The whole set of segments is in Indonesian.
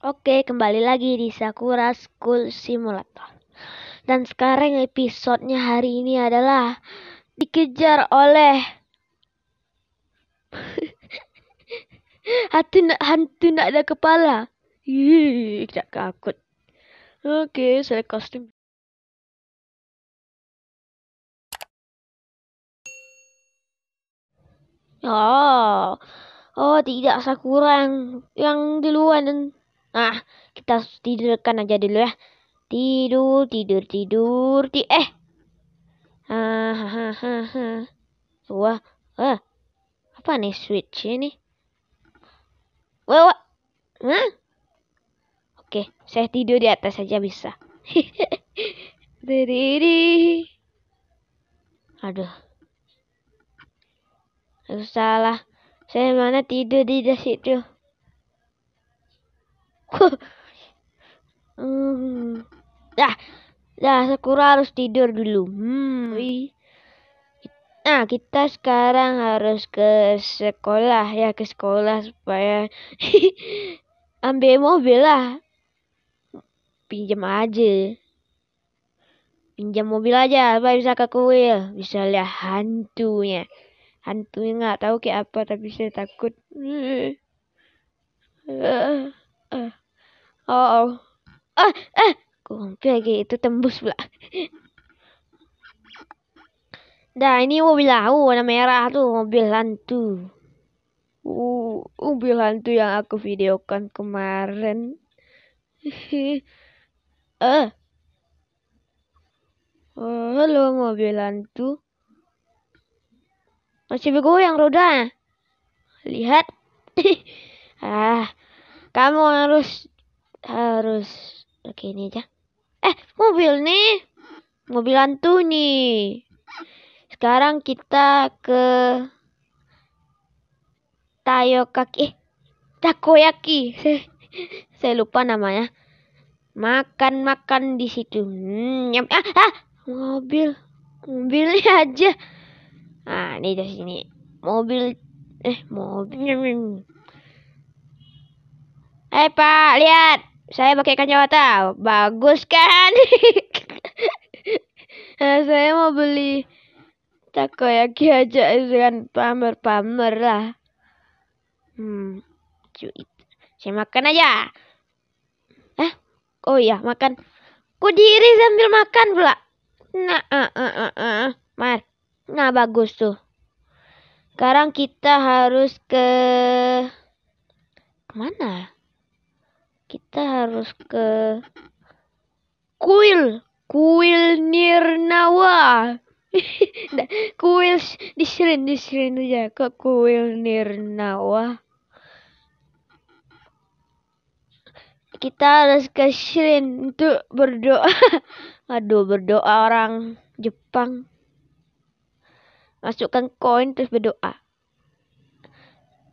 Oke, kembali lagi di Sakura School Simulator. Dan sekarang episodenya hari ini adalah dikejar oleh hantu hantu nak ada kepala. Ih, tak takut. Oke, saya kostum. Oh, oh tidak Sakura yang yang di luar dan Nah, kita tidurkan aja dulu ya. Tidur, tidur, tidur. Ti eh. Hahaha. Wah, eh. Apa nih switch ini? Wah, wah. Hah? Oke, saya tidur di atas saja bisa. Diri. Aduh. harus salah. Saya mana tidur di situ hmm. Dah, dah Sakura harus tidur dulu. Hmm. Nah, kita sekarang harus ke sekolah ya, ke sekolah supaya ambil mobil lah. Pinjam aja. Pinjam mobil aja, supaya bisa ke kuil. Bisa lihat hantunya. Hantunya nggak tahu kayak apa, tapi saya takut. Uh, uh, Oh, oh. Ah, ah. Kumpul lagi itu tembus pula. Dah, ini mobil aku warna merah tuh, mobil hantu. Uh, mobil hantu yang aku videokan kemarin. Eh. uh. halo mobil hantu. Masih bego yang roda. Eh? Lihat. ah, kamu harus harus oke ini aja eh mobil nih mobil hantu nih sekarang kita ke kaki eh takoyaki saya lupa namanya makan makan di situ hmm, ah, ah mobil mobilnya aja ah ini di sini mobil eh mobil eh pak lihat saya pakai kacamata bagus kan nah, saya mau beli takoyaki aja dengan pamer-pamer lah hmm cuit saya makan aja eh oh iya makan ku diri sambil makan pula nah uh, uh, uh, uh. mar nah bagus tuh sekarang kita harus ke mana? kita harus ke kuil kuil nirnawa di kuil disirin disirin aja ke kuil nirnawa kita harus ke Shirin untuk berdoa aduh berdoa orang Jepang masukkan koin terus berdoa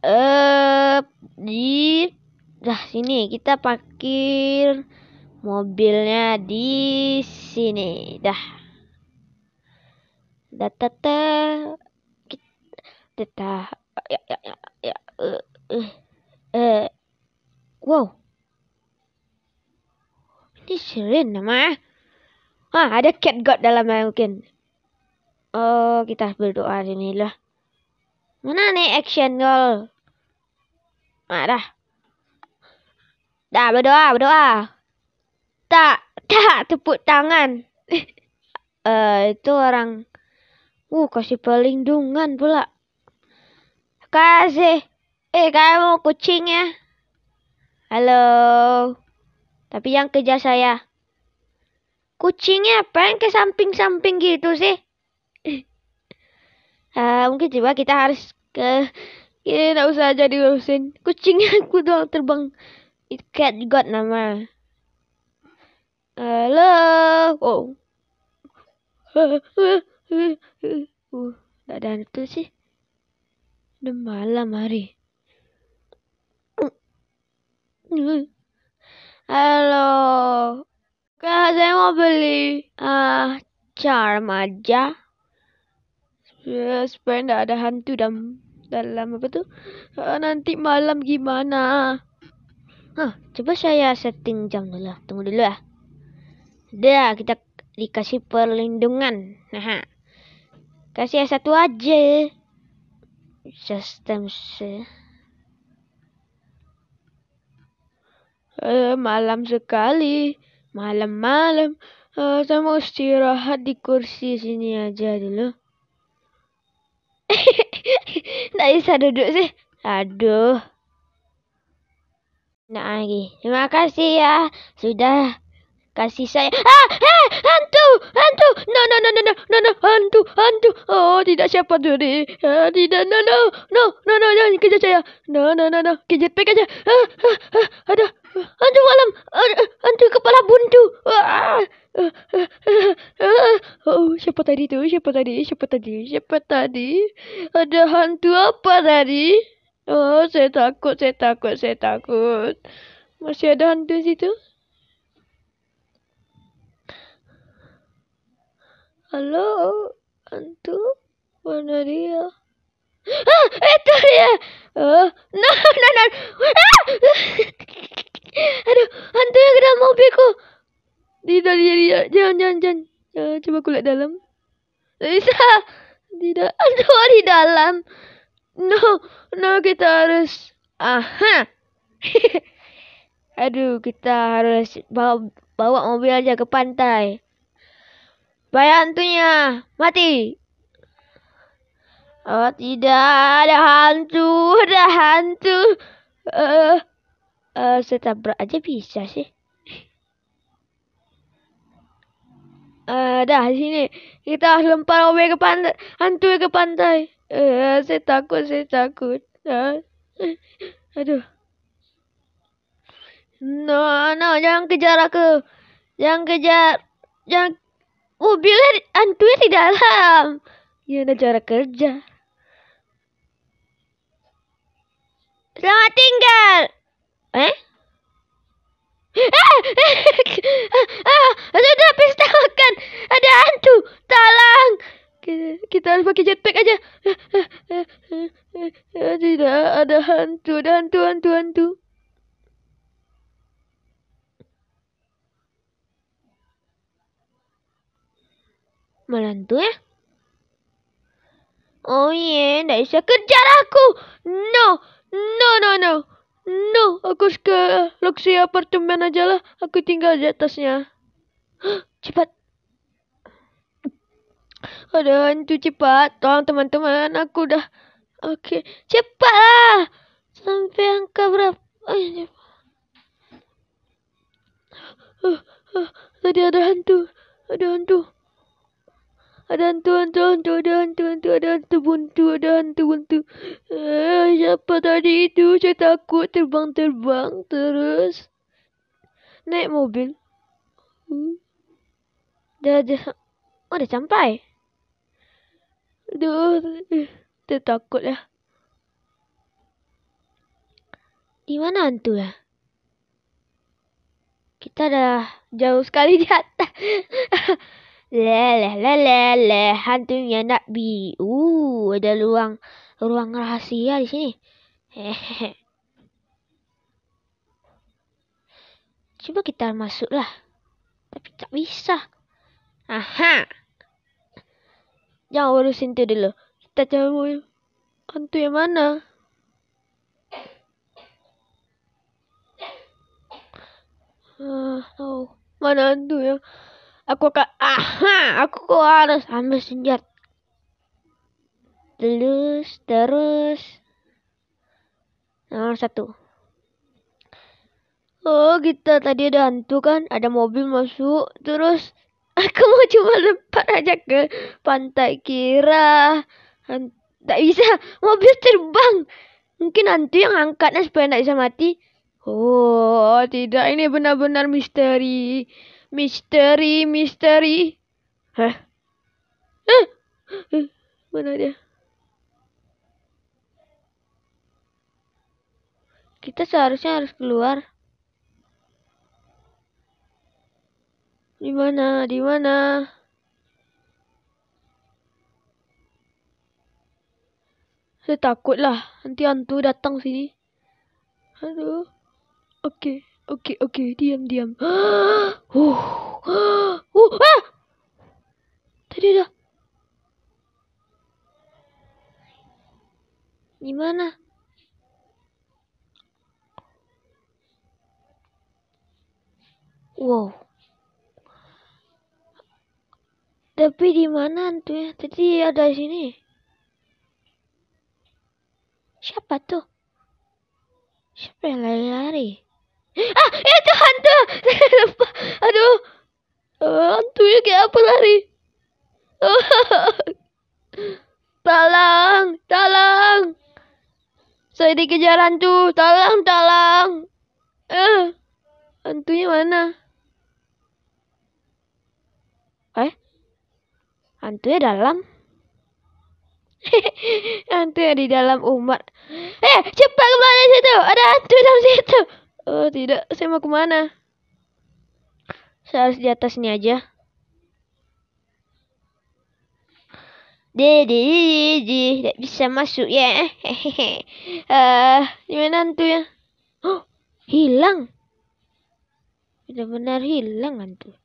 eh uh, di Dah sini kita parkir mobilnya di sini. Dah. Dah tata kita ya ya ya ya eh, eh, eh. wow ini Shirin nama eh. ah ada cat god dalamnya eh, mungkin oh kita berdoa sini lah mana nih action goal Ah, dah. Dah berdoa, berdoa. Tak, tak tepuk tangan. Eh, uh, itu orang. Uh, kasih pelindungan pula. Kasih. Eh, mau kucing ya? Halo. Tapi yang kerja saya. Kucingnya apa yang ke samping-samping gitu sih. uh, mungkin coba kita harus ke... Ini ya, usah jadi urusin. Kucingnya aku doang terbang. It cat got nama. Halo. Uh, oh. Uh, tak ada itu sih. Udah malam hari. Halo. Kak, saya mau beli ah uh, charm aja. Supaya tidak ada hantu dalam dalam apa tuh? Uh, nanti malam gimana? Nah, coba saya setting jam dulu. Tunggu dulu ya. Dah, kita dikasih perlindungan. Nah, kasih S1 aja. Sistem se Eh, malam sekali. Malam-malam. Eh, saya mau istirahat di kursi sini aja dulu. Nggak bisa duduk sih. Aduh. nak hari. Terima kasih ya. Sudah kasih saya. Ah, hey, hantu, hantu. No, no, no, no, no, no, no, hantu, hantu. Oh, tidak siapa tu ni. Ah, tidak, no, no, no, no, no, no, no, kejap saya. No, no, no, no, kejar pek aja. Ah, ah, ah, ada. Hantu malam. ada hantu kepala buntu. ah. Oh, siapa tadi tu? Siapa tadi? Siapa tadi? Siapa tadi? Ada hantu apa tadi? Oh, saya takut, saya takut, saya takut. Masih ada hantu situ? Halo, hantu? Mana dia? Ah, itu eh, dia! Oh, no, no, no. Ah! Aduh, hantu yang kena mobilku. Tidak, dia, dia. Jangan, jangan, jangan. Uh, cuba aku dalam. Tak bisa. Tidak, hantu di dalam. No, no kita harus. Aha. Aduh, kita harus bawa bawa mobil aja ke pantai. Bayar hantunya mati. Oh tidak ada hantu, ada hantu. Eh, uh, uh, setabrak aja bisa sih. Eh, uh, dah sini kita lempar mobil ke pantai, hantu ke pantai eh, saya takut saya takut ah. aduh no no jangan kejar aku jangan kejar jangan mobilnya hantunya di dalam ya ada cara kerja selamat tinggal eh ah, ah, ah, ah, pesta makan ada hantu tolong kita harus pakai jetpack aja tidak ada hantu ada hantu hantu hantu mana hantu ya oh iya yeah. bisa kejar aku no no no no no aku ke luxury apartemen aja lah aku tinggal di atasnya cepat ada hantu cepat. Tolong teman-teman. Aku dah. Oke. Okay. Cepatlah. Sampai angka berapa. Ay, uh, uh, tadi ada hantu. Ada hantu. Ada hantu, hantu, hantu, ada hantu, hantu, ada hantu buntu, ada hantu buntu. Eh, siapa tadi itu? Saya takut terbang-terbang terus. Naik mobil. Hmm. Dah, dah. Oh, dah sampai. Aduh, tertakutlah. Di mana hantu lah? Kita dah jauh sekali di atas. Leleh, leleh, leleh. Hantu yang nak bi. Uh, ada ruang, ruang rahsia di sini. Cuba kita masuklah. Tapi tak bisa. Aha. jangan urusin itu dulu kita cari hantu yang mana Ah, oh, mana hantu ya? Aku akan, aha, aku harus ambil senjat. Terus, terus. Nomor satu. Oh, kita gitu. tadi ada hantu kan? Ada mobil masuk. Terus aku mau cuma lempar aja ke pantai kira tak bisa mobil terbang mungkin hantu yang angkatnya supaya tidak bisa mati oh tidak ini benar-benar misteri misteri misteri hah eh, eh, mana dia kita seharusnya harus keluar mana? Di mana? Saya takutlah nanti hantu datang sini. Halo. Okey, okey, okey. Diam, diam. Huh. Huh. Ah! Tadi dah. Di mana? Wow. Tapi di mana hantunya? Tadi ada di sini. Siapa tuh? Siapa yang lari-lari? Ah, itu hantu. Aduh. Uh, eh, hantunya kayak apa lari? talang, talang. Saya dikejar hantu. Talang, talang. Eh, uh, hantunya mana? Eh? hantunya dalam hantunya di dalam umat eh cepat kemana dari situ ada hantu dalam situ oh tidak saya mau kemana saya harus di atas ini aja Dede, tidak bisa masuk ya. Hehehe. Uh, gimana ya? Oh, hilang. Benar-benar hilang hantu.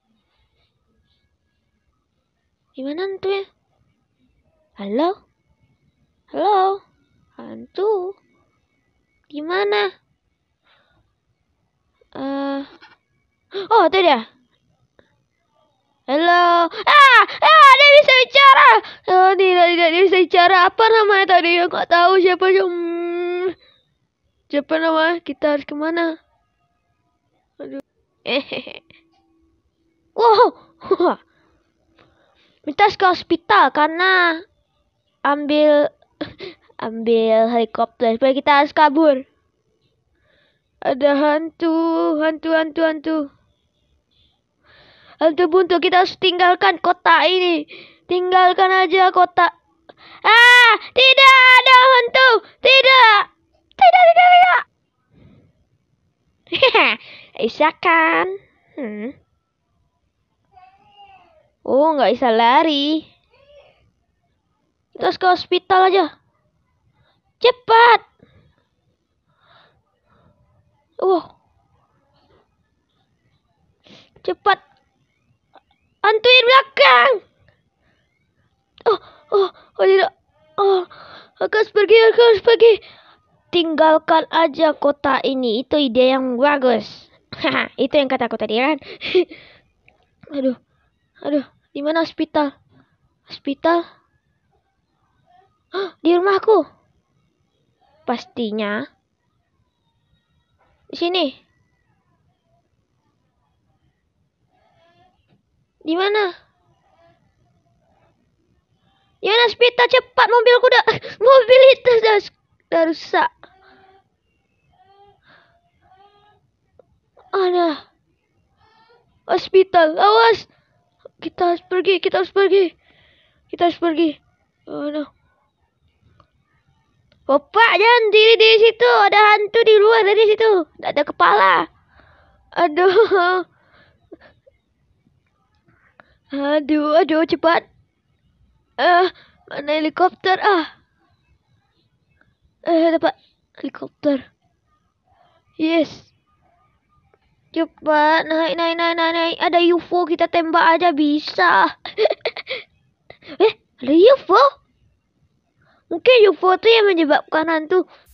Gimana hantu ya? Halo? Halo? Hantu? Gimana? Eh. Uh... Oh, tadi ya? Halo. Ah, ah, dia bisa bicara. Oh, tidak, tidak, dia bisa bicara. Apa namanya tadi? Aku nggak tahu siapa sih? hmm. siapa nama. Kita harus kemana? Aduh. Eh. Wow. Mintas ke hospital karena ambil ambil helikopter. Supaya kita harus kabur. Ada hantu, hantu, hantu, hantu. Hantu buntu, kita harus tinggalkan kota ini. Tinggalkan aja kota. Ah, tidak ada hantu. Tidak. Tidak, tidak, tidak. Bisa kan? Hmm. Oh, nggak bisa lari. Kita ke hospital aja. Cepat. Uh. Cepat. Antuin belakang. Oh, oh, oh tidak. Oh, aku harus pergi, aku harus pergi. Tinggalkan aja kota ini. Itu ide yang bagus. Haha, itu yang kata aku tadi kan. Aduh. Aduh, di mana hospital? Hospital? Hah, di rumahku. Pastinya. Di sini. Di mana? Di mana hospital? Cepat mobilku dah. Mobil itu dah, dah rusak. Ada. Hospital. Awas. Kita harus pergi, kita harus pergi. Kita harus pergi. Oh no. Bapak jangan diri di situ. Ada hantu di luar dari situ. Tidak ada kepala. Aduh. Aduh, aduh cepat. Eh, mana helikopter ah? Eh, uh, dapat helikopter. Yes. Cepat, naik, naik, naik, naik, naik. Ada UFO, kita tembak aja bisa. eh, ada UFO? Mungkin UFO itu yang menyebabkan hantu.